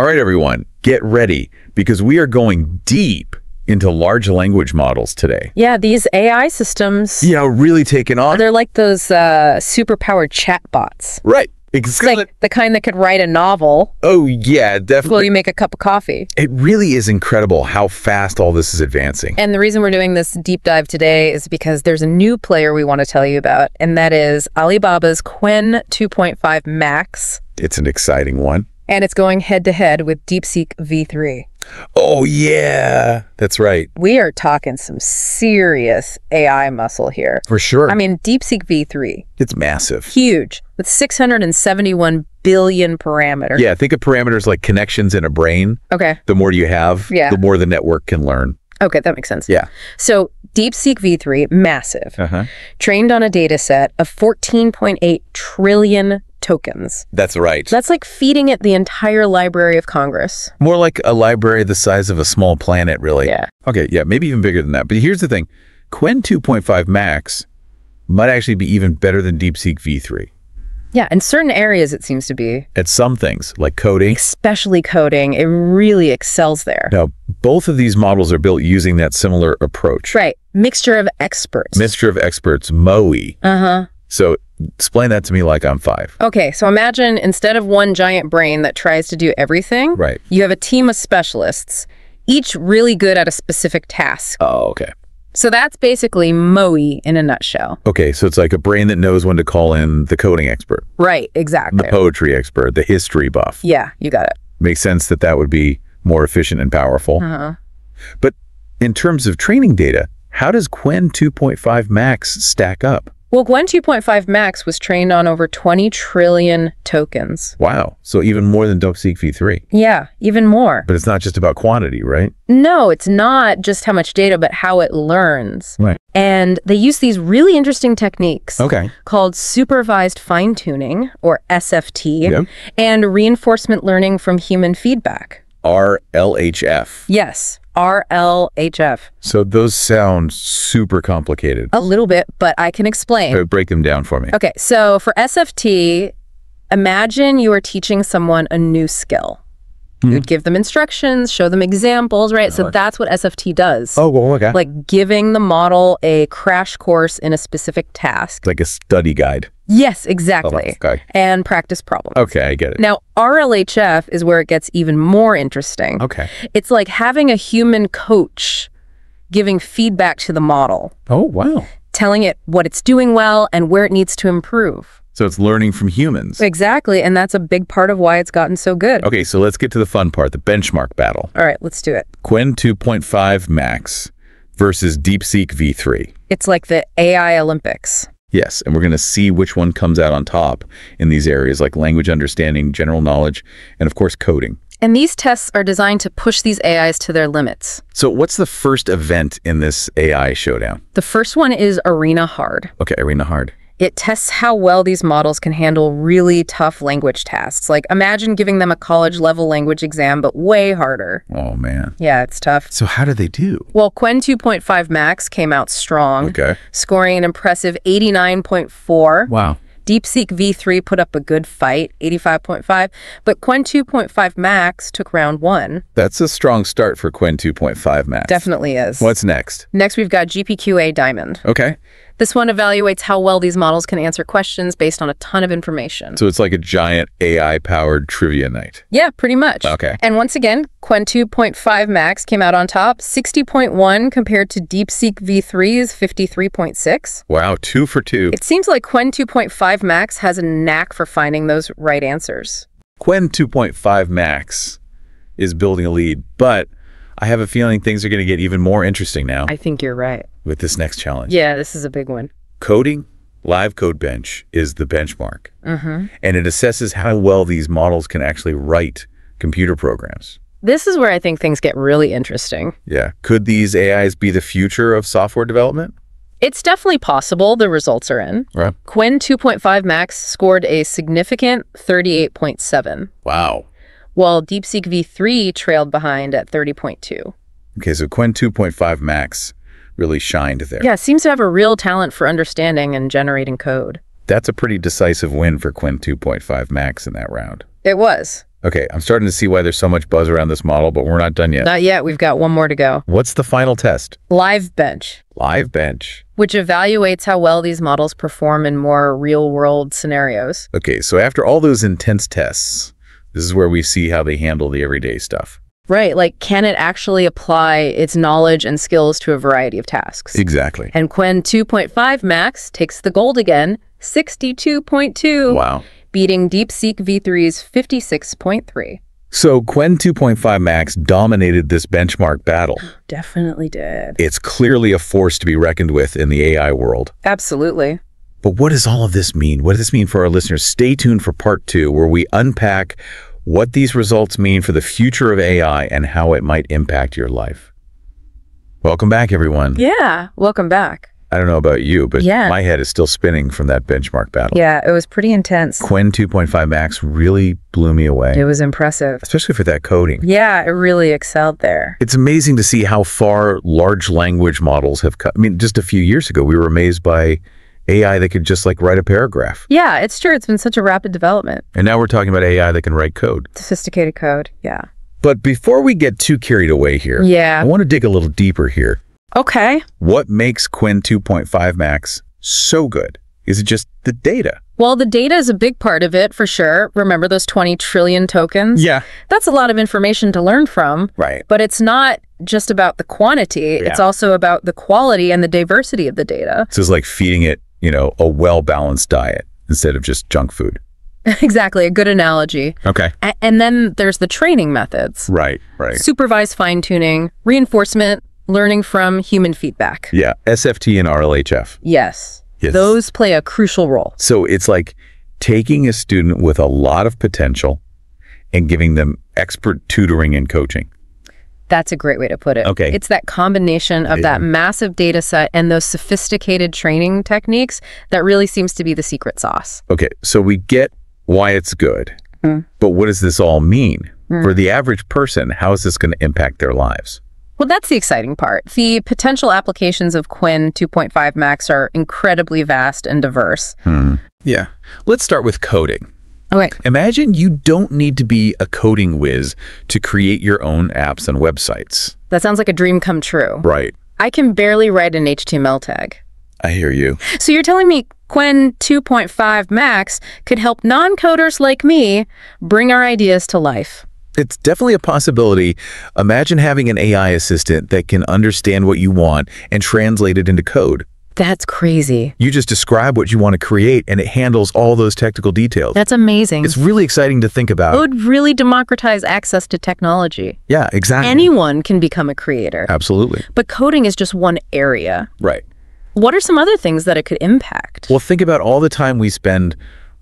All right, everyone, get ready because we are going deep into large language models today. Yeah, these AI systems. Yeah, really taking off. They're like those uh, superpowered chatbots. Right. Exactly. Like the kind that could write a novel. Oh, yeah, definitely. Will you make a cup of coffee? It really is incredible how fast all this is advancing. And the reason we're doing this deep dive today is because there's a new player we want to tell you about, and that is Alibaba's Quen 2.5 Max. It's an exciting one and it's going head to head with DeepSeek V3. Oh, yeah. That's right. We are talking some serious AI muscle here. For sure. I mean, DeepSeek V3. It's massive. Huge, with 671 billion parameters. Yeah, think of parameters like connections in a brain. Okay. The more you have, yeah. the more the network can learn. Okay, that makes sense. Yeah. So DeepSeek V3, massive, uh -huh. trained on a data set of 14.8 trillion tokens. That's right. That's like feeding it the entire Library of Congress. More like a library the size of a small planet, really. Yeah. Okay, yeah, maybe even bigger than that. But here's the thing. Quen 2.5 Max might actually be even better than DeepSeek V3. Yeah, in certain areas it seems to be. At some things, like coding. Especially coding. It really excels there. Now, both of these models are built using that similar approach. Right. Mixture of experts. Mixture of experts, MOE. Uh-huh. So explain that to me like I'm five. Okay, so imagine instead of one giant brain that tries to do everything, right. you have a team of specialists, each really good at a specific task. Oh, okay. So that's basically Moe in a nutshell. Okay, so it's like a brain that knows when to call in the coding expert. Right, exactly. The poetry expert, the history buff. Yeah, you got it. Makes sense that that would be more efficient and powerful. Uh -huh. But in terms of training data, how does Quen 2.5 Max stack up? Well, Gwen 2.5 Max was trained on over 20 trillion tokens. Wow. So even more than DopeSeq v3. Yeah, even more. But it's not just about quantity, right? No, it's not just how much data, but how it learns. Right. And they use these really interesting techniques okay. called supervised fine tuning, or SFT, yep. and reinforcement learning from human feedback. RLHF. Yes, RLHF. So those sound super complicated. A little bit, but I can explain. Okay, uh, break them down for me. Okay, so for SFT, imagine you are teaching someone a new skill. Mm. You'd give them instructions, show them examples, right? Oh, so uh-huh. that's what SFT does. Oh, well, okay. Like giving the model a crash course in a specific task. Like a study guide. Yes, oh, exactly. Oh, okay. And practice problems. Okay, I get it. Now, RLHF is where it gets even more interesting. Okay. It's like having a human coach giving feedback to the model. Oh, wow. Telling it what it's doing well and where it needs to improve. So it's learning from humans. Exactly, and that's a big part of why it's gotten so good. Okay, so let's get to the fun part, the benchmark battle. All right, let's do it. Quinn 2.5 Max versus DeepSeek V3. It's like the AI Olympics. Yes, and we're going to see which one comes out on top in these areas like language understanding, general knowledge, and of course coding. And these tests are designed to push these AIs to their limits. So what's the first event in this AI showdown? The first one is Arena Hard. Okay, Arena Hard. It tests how well these models can handle really tough language tasks. Like imagine giving them a college level language exam, but way harder. Oh, man. Yeah, it's tough. So how do they do? Well, Quen 2.5 Max came out strong, okay. scoring an impressive 89.4. Wow. DeepSeek V3 put up a good fight, 85.5, but Quen 2.5 Max took round one. That's a strong start for Quen 2.5 Max. Definitely is. What's next? Next, we've got GPQA Diamond. Okay. This one evaluates how well these models can answer questions based on a ton of information. So it's like a giant AI-powered trivia night. Yeah, pretty much. Okay. And once again, Quen 2.5 Max came out on top, 60.1 compared to DeepSeek V3's 53.6. Wow, two for two. It seems like Quen 2.5 Max has a knack for finding those right answers. Quen 2.5 Max is building a lead, but I have a feeling things are going to get even more interesting now. I think you're right with this next challenge. Yeah, this is a big one. Coding Live Code Bench is the benchmark, mm -hmm. and it assesses how well these models can actually write computer programs. This is where I think things get really interesting. Yeah. Could these AIs be the future of software development? It's definitely possible the results are in. Right. Quinn 2.5 Max scored a significant 38.7. Wow. While DeepSeek V3 trailed behind at 30.2. Okay, so Quinn 2.5 Max really shined there. Yeah, seems to have a real talent for understanding and generating code. That's a pretty decisive win for Quinn 2.5 Max in that round. It was. Okay, I'm starting to see why there's so much buzz around this model, but we're not done yet. Not yet. We've got one more to go. What's the final test? Live bench. Live bench. Which evaluates how well these models perform in more real-world scenarios. Okay, so after all those intense tests, this is where we see how they handle the everyday stuff. Right. Like, can it actually apply its knowledge and skills to a variety of tasks? Exactly. And Quen 2.5 Max takes the gold again, 62.2. Wow. Beating DeepSeek V3's 56.3. So Quen 2.5 Max dominated this benchmark battle. Definitely did. It's clearly a force to be reckoned with in the AI world. Absolutely. But what does all of this mean? What does this mean for our listeners? Stay tuned for part two, where we unpack what these results mean for the future of AI and how it might impact your life. Welcome back, everyone. Yeah, welcome back. I don't know about you, but yeah. my head is still spinning from that benchmark battle. Yeah, it was pretty intense. Quinn 2.5 Max really blew me away. It was impressive. Especially for that coding. Yeah, it really excelled there. It's amazing to see how far large language models have come. I mean, just a few years ago, we were amazed by AI that could just like write a paragraph. Yeah, it's true. It's been such a rapid development. And now we're talking about AI that can write code. Sophisticated code, yeah. But before we get too carried away here, yeah. I want to dig a little deeper here. Okay. What makes Quinn 2.5 Max so good? Is it just the data? Well, the data is a big part of it for sure. Remember those 20 trillion tokens? Yeah. That's a lot of information to learn from. Right. But it's not just about the quantity. Yeah. It's also about the quality and the diversity of the data. So it's like feeding it you know, a well-balanced diet instead of just junk food. Exactly, a good analogy. Okay. A and then there's the training methods. Right, right. Supervised fine tuning, reinforcement, learning from human feedback. Yeah, SFT and RLHF. Yes. Yes. Those play a crucial role. So it's like taking a student with a lot of potential and giving them expert tutoring and coaching. That's a great way to put it. Okay. It's that combination of yeah. that massive data set and those sophisticated training techniques that really seems to be the secret sauce. Okay. So we get why it's good, mm. but what does this all mean? Mm. For the average person, how is this going to impact their lives? Well, that's the exciting part. The potential applications of Quinn 2.5 Max are incredibly vast and diverse. Hmm. Yeah. Let's start with coding. Okay. Imagine you don't need to be a coding whiz to create your own apps and websites. That sounds like a dream come true. Right. I can barely write an HTML tag. I hear you. So you're telling me Quen 2.5 Max could help non-coders like me bring our ideas to life. It's definitely a possibility. Imagine having an AI assistant that can understand what you want and translate it into code. That's crazy. You just describe what you want to create and it handles all those technical details. That's amazing. It's really exciting to think about. It would really democratize access to technology. Yeah, exactly. Anyone can become a creator. Absolutely. But coding is just one area. Right. What are some other things that it could impact? Well, think about all the time we spend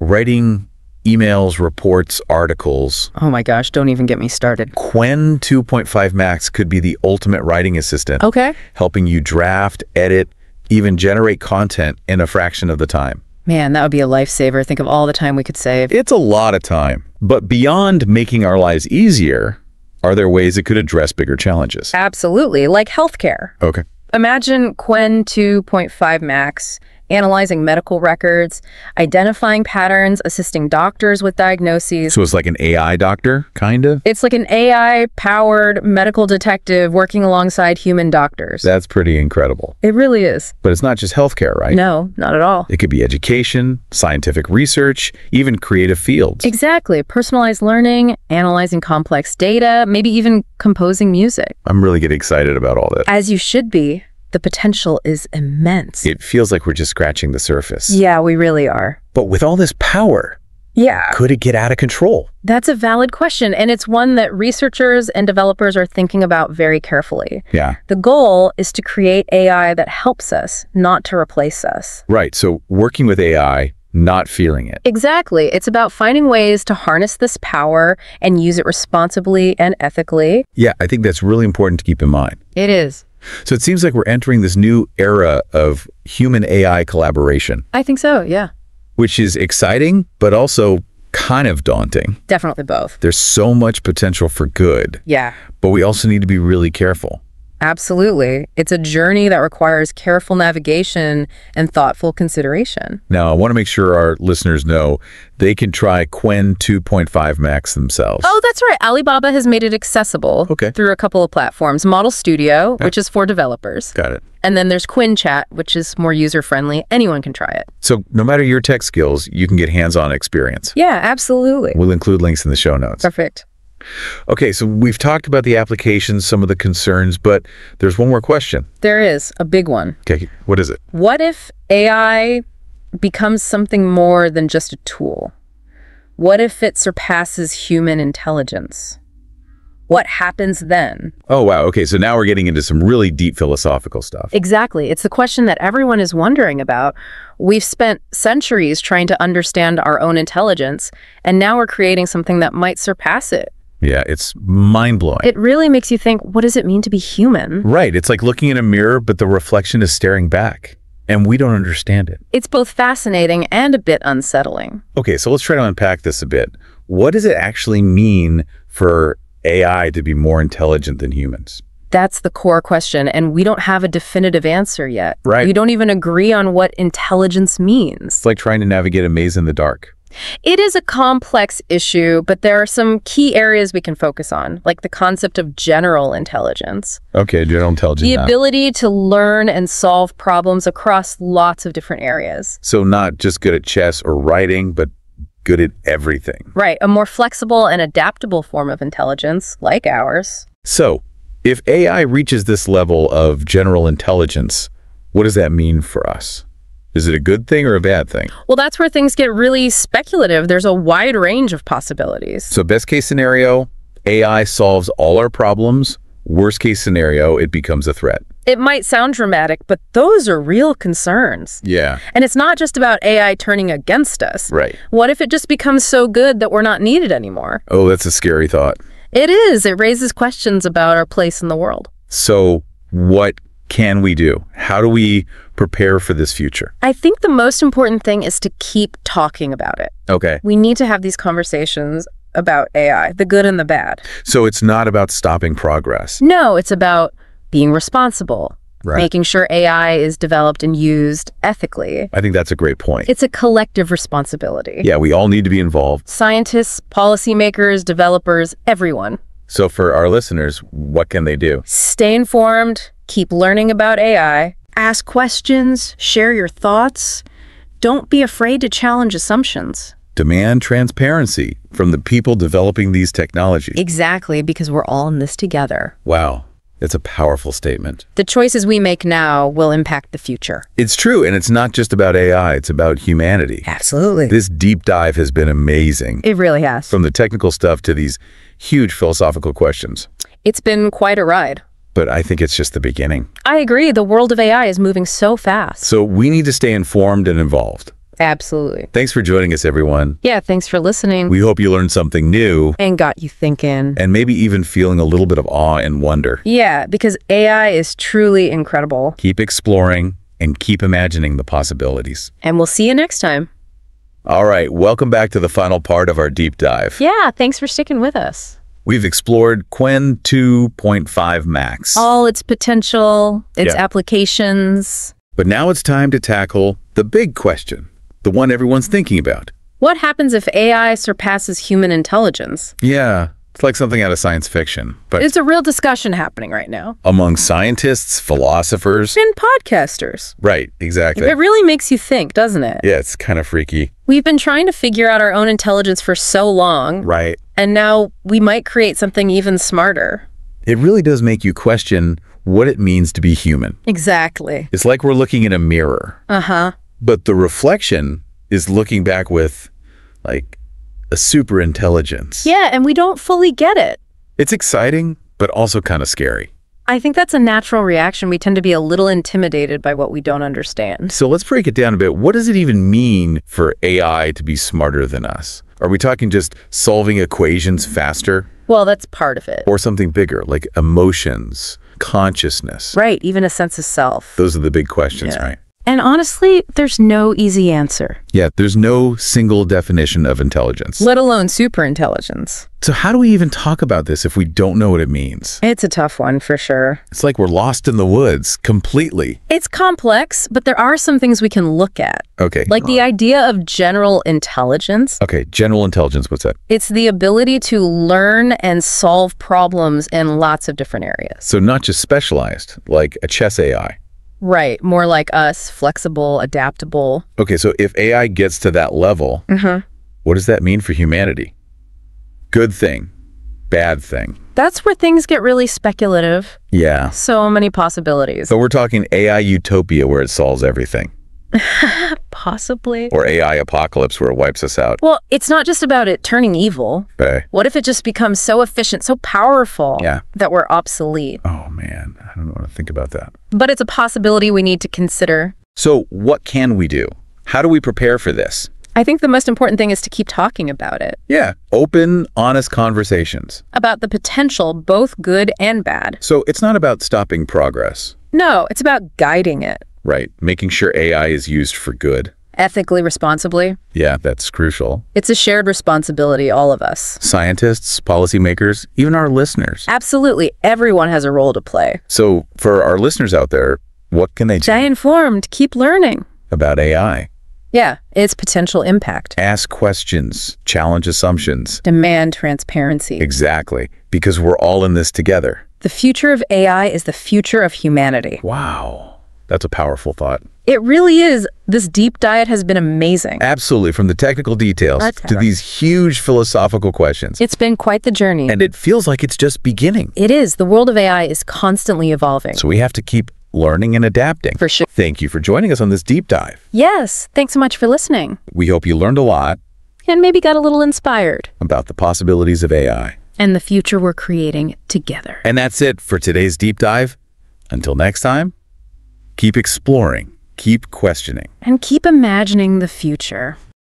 writing emails, reports, articles. Oh my gosh, don't even get me started. Quen 2.5 Max could be the ultimate writing assistant. Okay. Helping you draft, edit, even generate content in a fraction of the time. Man, that would be a lifesaver. Think of all the time we could save. It's a lot of time. But beyond making our lives easier, are there ways it could address bigger challenges? Absolutely, like healthcare. Okay. Imagine Quen 2.5 Max analyzing medical records, identifying patterns, assisting doctors with diagnoses. So it's like an AI doctor, kind of? It's like an AI-powered medical detective working alongside human doctors. That's pretty incredible. It really is. But it's not just healthcare, right? No, not at all. It could be education, scientific research, even creative fields. Exactly. Personalized learning, analyzing complex data, maybe even composing music. I'm really getting excited about all this. As you should be the potential is immense. It feels like we're just scratching the surface. Yeah, we really are. But with all this power, yeah. Could it get out of control? That's a valid question, and it's one that researchers and developers are thinking about very carefully. Yeah. The goal is to create AI that helps us, not to replace us. Right, so working with AI, not feeling it. Exactly. It's about finding ways to harness this power and use it responsibly and ethically. Yeah, I think that's really important to keep in mind. It is. So it seems like we're entering this new era of human AI collaboration. I think so, yeah. Which is exciting, but also kind of daunting. Definitely both. There's so much potential for good. Yeah. But we also need to be really careful. Absolutely. It's a journey that requires careful navigation and thoughtful consideration. Now, I want to make sure our listeners know they can try Quen 2.5 Max themselves. Oh, that's right. Alibaba has made it accessible okay. through a couple of platforms. Model Studio, yeah. which is for developers. Got it. And then there's Quinn Chat, which is more user-friendly. Anyone can try it. So no matter your tech skills, you can get hands-on experience. Yeah, absolutely. We'll include links in the show notes. Perfect. Okay, so we've talked about the applications, some of the concerns, but there's one more question. There is a big one. Okay, what is it? What if AI becomes something more than just a tool? What if it surpasses human intelligence? What happens then? Oh, wow. Okay, so now we're getting into some really deep philosophical stuff. Exactly. It's the question that everyone is wondering about. We've spent centuries trying to understand our own intelligence, and now we're creating something that might surpass it. Yeah, it's mind blowing. It really makes you think, what does it mean to be human? Right. It's like looking in a mirror, but the reflection is staring back, and we don't understand it. It's both fascinating and a bit unsettling. Okay, so let's try to unpack this a bit. What does it actually mean for AI to be more intelligent than humans? That's the core question, and we don't have a definitive answer yet. Right. We don't even agree on what intelligence means. It's like trying to navigate a maze in the dark. It is a complex issue, but there are some key areas we can focus on, like the concept of general intelligence. Okay, general intelligence. The now. ability to learn and solve problems across lots of different areas. So not just good at chess or writing, but good at everything. Right, a more flexible and adaptable form of intelligence, like ours. So, if AI reaches this level of general intelligence, what does that mean for us? Is it a good thing or a bad thing? Well, that's where things get really speculative. There's a wide range of possibilities. So best case scenario, AI solves all our problems. Worst case scenario, it becomes a threat. It might sound dramatic, but those are real concerns. Yeah. And it's not just about AI turning against us. Right. What if it just becomes so good that we're not needed anymore? Oh, that's a scary thought. It is. It raises questions about our place in the world. So what can we do? How do we prepare for this future? I think the most important thing is to keep talking about it. Okay. We need to have these conversations about AI, the good and the bad. So it's not about stopping progress. No, it's about being responsible, right. making sure AI is developed and used ethically. I think that's a great point. It's a collective responsibility. Yeah, we all need to be involved. Scientists, policymakers, developers, everyone. So for our listeners, what can they do? Stay informed, keep learning about AI, Ask questions, share your thoughts. Don't be afraid to challenge assumptions. Demand transparency from the people developing these technologies. Exactly, because we're all in this together. Wow. That's a powerful statement. The choices we make now will impact the future. It's true, and it's not just about AI, it's about humanity. Absolutely. This deep dive has been amazing. It really has. From the technical stuff to these huge philosophical questions. It's been quite a ride but I think it's just the beginning. I agree. The world of AI is moving so fast. So we need to stay informed and involved. Absolutely. Thanks for joining us, everyone. Yeah, thanks for listening. We hope you learned something new. And got you thinking. And maybe even feeling a little bit of awe and wonder. Yeah, because AI is truly incredible. Keep exploring and keep imagining the possibilities. And we'll see you next time. All right, welcome back to the final part of our deep dive. Yeah, thanks for sticking with us. We've explored Quen 2.5 Max. All its potential, its yep. applications. But now it's time to tackle the big question, the one everyone's thinking about. What happens if AI surpasses human intelligence? Yeah, it's like something out of science fiction. but It's a real discussion happening right now. Among scientists, philosophers. And podcasters. Right, exactly. It really makes you think, doesn't it? Yeah, it's kind of freaky. We've been trying to figure out our own intelligence for so long. Right. And now we might create something even smarter. It really does make you question what it means to be human. Exactly. It's like we're looking in a mirror. Uh-huh. But the reflection is looking back with, like, a super intelligence. Yeah, and we don't fully get it. It's exciting, but also kind of scary. I think that's a natural reaction. We tend to be a little intimidated by what we don't understand. So let's break it down a bit. What does it even mean for AI to be smarter than us? Are we talking just solving equations faster? Well, that's part of it. Or something bigger, like emotions, consciousness. Right, even a sense of self. Those are the big questions, yeah. right? And honestly, there's no easy answer. Yeah, there's no single definition of intelligence. Let alone superintelligence. So how do we even talk about this if we don't know what it means? It's a tough one for sure. It's like we're lost in the woods completely. It's complex, but there are some things we can look at. Okay. Like the idea of general intelligence. Okay, general intelligence, what's that? It's the ability to learn and solve problems in lots of different areas. So not just specialized, like a chess AI. Right. More like us, flexible, adaptable. Okay, so if AI gets to that level, mm-hmm. what does that mean for humanity? Good thing, bad thing. That's where things get really speculative. Yeah. So many possibilities. So we're talking AI utopia where it solves everything. possibly. Or AI apocalypse where it wipes us out. Well, it's not just about it turning evil. Okay. What if it just becomes so efficient, so powerful yeah. that we're obsolete? Oh, man. I don't want to think about that. But it's a possibility we need to consider. So what can we do? How do we prepare for this? I think the most important thing is to keep talking about it. Yeah, open, honest conversations. About the potential, both good and bad. So it's not about stopping progress. No, it's about guiding it. Right. Making sure AI is used for good. Ethically responsibly. Yeah, that's crucial. It's a shared responsibility, all of us. Scientists, policymakers, even our listeners. Absolutely. Everyone has a role to play. So for our listeners out there, what can they do? Stay informed. Keep learning. About AI. Yeah, its potential impact. Ask questions, challenge assumptions. Demand transparency. Exactly, because we're all in this together. The future of AI is the future of humanity. Wow. That's a powerful thought. It really is. This deep dive has been amazing. Absolutely, from the technical details to these huge philosophical questions. It's been quite the journey. And it feels like it's just beginning. It is. The world of AI is constantly evolving. So we have to keep learning and adapting. For sure. Thank you for joining us on this deep dive. Yes. Thanks so much for listening. We hope you learned a lot. And maybe got a little inspired. About the possibilities of AI. And the future we're creating together. And that's it for today's deep dive. Until next time. Keep exploring, keep questioning. And keep imagining the future.